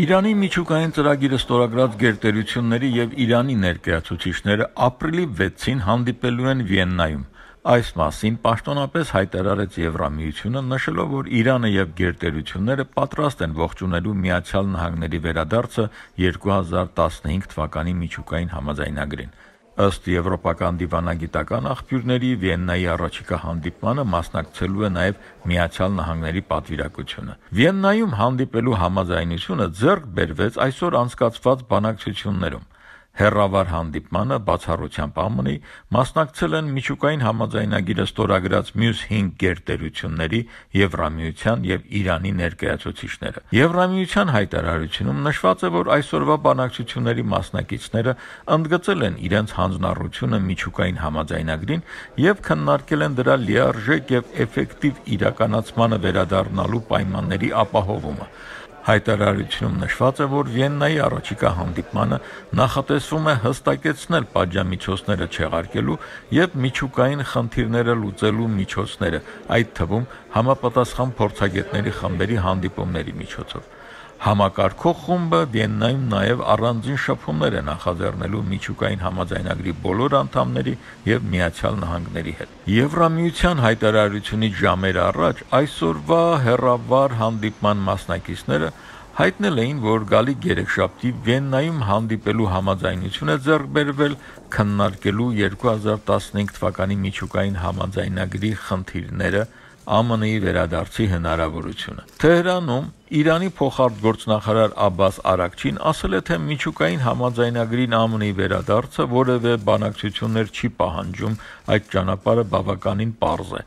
Իրանի միջուկային ծրագիրը ստորագրած գերտերությունների եւ Իրանի ներկայացուցիչները ապրիլի 6-ին հանդիպելու են Վիեննայում։ Այս մասին պաշտոնապես հայտարարեց Եվրամիությունը, նշելով, որ Իրանը եւ գերտերությունները պատրաստ են ողջունելու Միացյալ Նահանգների վերադարձը 2015 թվականի միջուկային համաձայնագրին։ Ըստ եվրոպական դիվանագիտական աղբյուրների Վիեննայի առաջիկա հանդիպմանը մասնակցելու է նաև Միացյալ Նահանգների պատվիրակությունը։ Վիեննայում հանդիպելու համաձայնությունը ձեռք բերվեց այսօր անցկացված բանակցություններում հերրավար հանդիպմանը բացառությամբ ԱՄՆ-ի մասնակցել են միջուկային համաձայնագիրը ստորագրած մյուս 5 գերտերությունների Եվրամիության եւ Իրանի ներկայացուցիչները։ Եվրամիության հայտարարությունում նշված է, որ այսօրվա բանակցությունների մասնակիցները ընդգծել են իրենց հանձնառությունը միջուկային համաձայնագրին եւ քննարկել են դրա լիարժեք եւ էֆեկտիվ իրականացմանը վերադառնալու պայմանների ապահովումը։ Հայտարարությունում նշված է, որ Վիեննայի առաջիկա հանդիպմանը նախատեսվում է հստակեցնել պատժամիջոցները չեղարկելու եւ միջուկային խնդիրները լուծելու միջոցները, այդ թվում համապատասխան փորձագետների խմբերի հանդիպումների միջոցով։ Համակարգող խումբը Վիեննայում նաև առանձին շփումներ է նախաձեռնելու միջուկային համաձայնագրի բոլոր անդամների եւ Միացյալ Նահանգների հետ։ Եվրամիության հայտարարությունից ժամեր առաջ այսօրվա հերավար հանդիպման մասնակիցները հայտնել էին, որ գալիք երեքշաբթի Վիեննայում հանդիպելու համաձայնություն է ձեռք բերվել քննարկելու 2015 թվականի միջուկային համաձայնագրի խնդիրները ԱՄՆ-ի վերադարձի հնարավորությունը։ Թեհրանում Իրանի փոխարտգործնախարար Աբբաս Արաքչին ասել է, թե միջուկային համաձայնագրին ԱՄՆ-ի վերադարձը որևէ բանակցություններ չի պահանջում, այդ ճանապարհը բավականին պարզ է։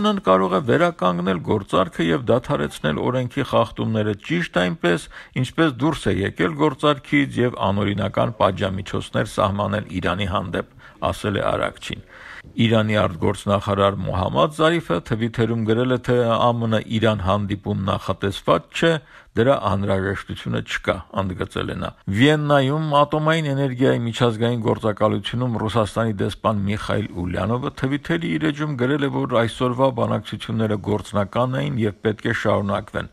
ԱՄՆ-ն կարող է վերականգնել գործարքը եւ դադարեցնել օրենքի խախտումները ճիշտ այնպես, ինչպես դուրս է եկել գործարքից եւ անօրինական պատժամիջոցներ սահմանել Իրանի հանդեպ, ասել է Արաքչին։ Իրանի արտգործնախարար Մոհամմադ Զարիֆը թվիթերում գրել է, թե ԱՄՆ Իրան հանդիպում նախատեսված չէ, դրա անհրաժեշտությունը չկա, անդգծել է նա։ Վիեննայում ատոմային էներգիայի միջազգային գործակալությունում Ռուսաստանի դեսպան Միխայել Ուլյանովը թվիթերի իր էջում գրել է, որ այսօրվա բանակցությունները գործնական էին եւ պետք է շարունակվեն։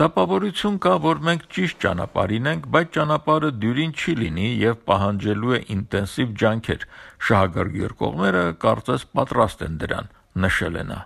Տապավորություն կա, որ մենք ճիշտ ճանապարհին ենք, բայց ճանապարհը դյուրին չի լինի եւ պահանջելու է ինտենսիվ ջանքեր։ Շահագրգիռ կողմերը կարծես պատրաստ են դրան, նշել է նա։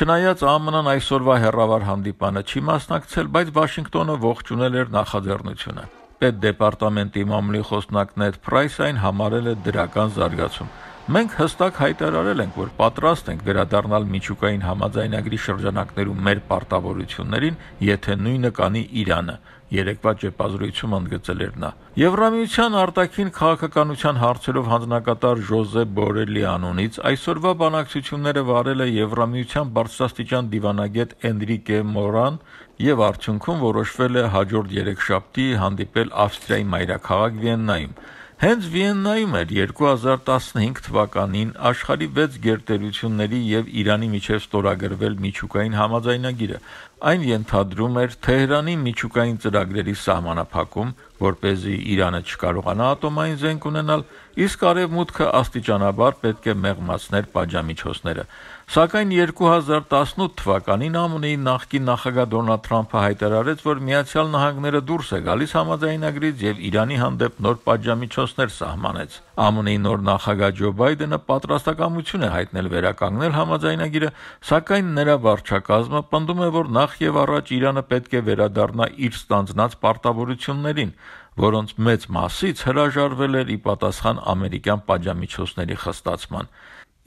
Չնայած ԱՄՆ-ն այսօրվա հերավար հանդիպանը չի մասնակցել, բայց Վաշինգտոնը ողջունել էր նախաձեռնությունը։ Պետ դեպարտամենտի մամուլի խոսնակ Նեդ Պրայսային համարել է դրական զարգացում։ Մենք հստակ հայտարարել ենք, որ պատրաստ ենք գրադառնալ միջուկային համաձայնագրի շրջանակներում մեր պարտավորություններին, եթե նույնը կանի Իրանը, երեկվա ճեպազրույցում ընդգծել էր նա։ Եվրամիության արտաքին քաղաքականության հարցերով հանձնակատար Ժոզե Բորելի անունից այսօրվա բանակցությունները վարել է Եվրամիության բարձրաստիճան դիվանագետ Էնդրիկե Մորան եւ արդյունքում որոշվել է հաջորդ երեքշաբթի հանդիպել Ավստրիայի մայրաքաղաք Վիեննայում։ Հենց Վիեննայում էր 2015 թվականին աշխարի 6 գերտերությունների եւ Իրանի միջև ստորագրվել միջուկային համաձայնագիրը։ Այն ենթադրում էր Թեհրանի միջուկային ծրագրերի սահմանափակում, որ เป զի Իրանը չկարողանա ատոմային զենք ունենալ, իսկ արևմուտքը աստիճանաբար պետք է մեղմացներ պատժամիջոցները։ Սակայն 2018 թվականին ԱՄՆ-ի նախկին նախագահ Դոնալդ Թրամփը հայտարարեց, որ Միացյալ Նահանգները դուրս է գալիս համաձայնագրից եւ Իրանի հանդեպ նոր պատժամիջոցներ սահմանեց։ ԱՄՆ-ի նոր նախագահ Ջո Բայդենը պատրաստակամություն է հայտնել վերականգնել համաձայնագիրը, սակայն նրա վարչակազմը պնդում է, որ նախ եւ առաջ Իրանը պետք է վերադառնա իր ստանձնած պարտավորություններին որոնց մեծ մասից հրաժարվել էր ի պատասխան ամերիկյան պատժամիջոցների խստացման։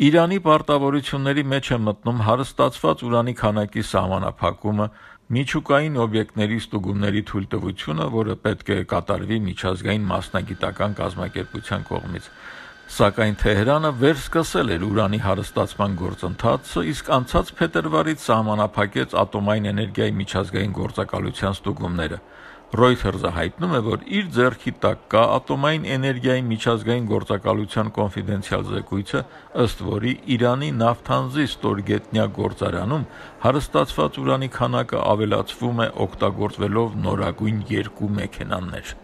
Իրանի պարտավորությունների մեջ է մտնում հարստացված ուրանի քանակի սահմանափակումը, միջուկային օբյեկտների ստուգումների թույլտվությունը, որը պետք է կատարվի միջազգային մասնագիտական կազմակերպության կողմից։ Սակայն Թեհրանը վերսկսել էր ուրանի հարստացման գործընթացը, իսկ անցած փետրվարից սահմանափակեց ատոմային էներգիայի միջազգային գործակալության ստուգումները։ Reuters-ը հայտնում է, որ իր ձեռքի տակ կա ատոմային էներգիայի միջազգային գործակալության կոնֆիդենցիալ զեկույցը, ըստ որի Իրանի Նավթանզի ստորգետնյա գործարանում հարստացված ուրանի քանակը ավելացվում է օգտագործվելով նորագույն երկու մեքենաներ։